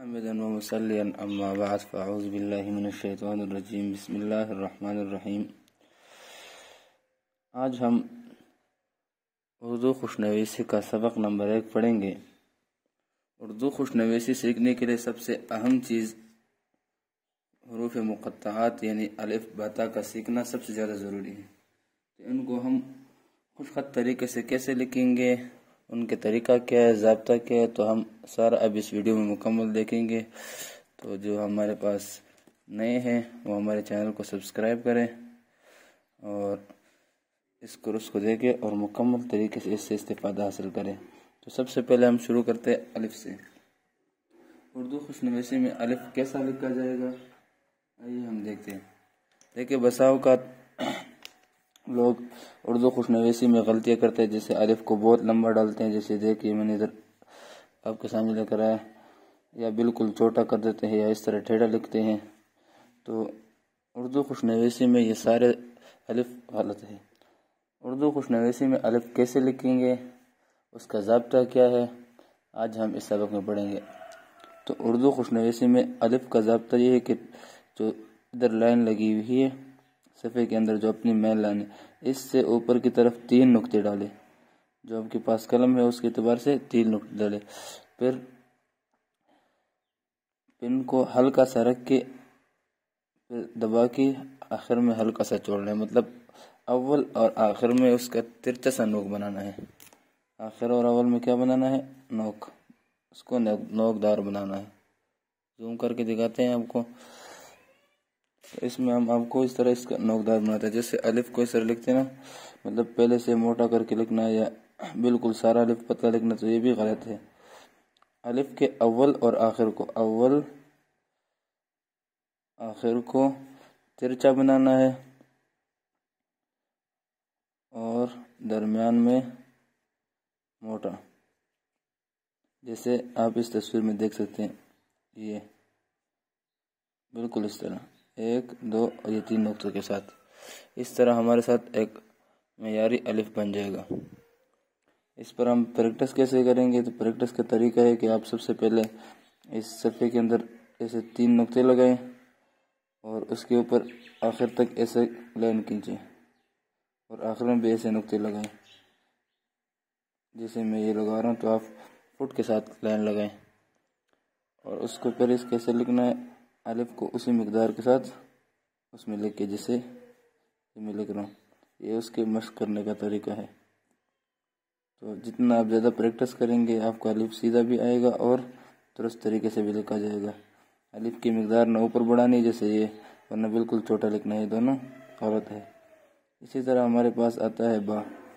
हमदन वसलिन अम्माबाद बसमीम आज हम उर्दू खुशनवीसी का सबक नंबर एक पढ़ेंगे उर्दू खुशनवीसी सीखने के लिए सबसे अहम चीज़ हरूफ मुक़ात यानी अलिफ बता का सीखना सबसे ज़्यादा ज़रूरी है तो इनको हम खुशखत तरीके से कैसे लिखेंगे उनके तरीका क्या है जबता क्या है तो हम सारा अब इस वीडियो में मुकम्मल देखेंगे तो जो हमारे पास नए हैं वो हमारे चैनल को सब्सक्राइब करें और इस क्रस को देखें और मुकम्मल तरीके से इससे इस्तेफादा हासिल करें तो सबसे पहले हम शुरू करते हैं अलिफ से उर्दू खुशनवीसी में अलिफ कैसा लिखा जाएगा आइए हम देखते हैं देखिए बसाओ का लोग उर्दू खुशनवेसी में गलतियाँ करते हैं जैसे आरिफ को बहुत लंबा डालते हैं जैसे देखिए मैंने इधर आपके सामने लेकर आया या बिल्कुल छोटा कर देते हैं या इस तरह ठेढ़ा लिखते हैं तो उर्दू खुशनवेसी में ये सारे अलिफ गलत है उर्दू खुशनवेसी में अलिफ कैसे लिखेंगे उसका जबता क्या है आज हम इस सबक में पढ़ेंगे तो उर्दू खुशनवेसी में अलिफ का जबता ये है कि जो इधर लाइन लगी हुई है सफ़े के अंदर जो अपनी मैल लाने इससे ऊपर की तरफ तीन नुकते डाले जो आपके पास कलम है उसके अतबार से तीन नुकते डाले फिर पिन को हल्का सा रख के फिर दबा के आखिर में हल्का सा छोड़ना है मतलब अव्वल और आखिर में उसका तिरछा सा नोक बनाना है आखिर और अव्वल में क्या बनाना है नोक उसको नोकदार बनाना है जूम करके दिखाते हैं आपको इसमें हम आपको इस तरह इसका नोकदार बनाते हैं जैसे अलिफ को इस तरह लिखते हैं ना मतलब पहले से मोटा करके लिखना है या बिल्कुल सारा अलिफ पतला लिखना तो ये भी गलत है अलिफ के अव्वल और आखिर को अव्वल आखिर को तिरछा बनाना है और दरमियान में मोटा जैसे आप इस तस्वीर में देख सकते हैं ये बिल्कुल इस तरह एक दो और ये तीन नुकतों के साथ इस तरह हमारे साथ एक मैारी अलिफ बन जाएगा इस पर हम प्रैक्टिस कैसे करेंगे तो प्रैक्टिस का तरीका है कि आप सबसे पहले इस सफ़े के अंदर ऐसे तीन नुकते लगाएं और उसके ऊपर आखिर तक ऐसे लाइन खींचें और आखिर में भी ऐसे नुकते लगाएं जैसे मैं ये लगा रहा हूँ तो आप फुट के साथ लाइन लगाएं और उसको फिर इस कैसे लिखना है अलिफ को उसी मकदार के साथ उसमें लिख के जिसे मैं लिख रहा हूँ ये उसके मश्क करने का तरीका है तो जितना आप ज़्यादा प्रैक्टिस करेंगे आपका अलिफ सीधा भी आएगा और दुरुस्त तरीके से भी लिखा जाएगा अलिफ की मकदार ना ऊपर बढ़ानी जैसे ये वरना बिल्कुल छोटा लिखना है दोनों औरत है इसी तरह हमारे पास आता है बा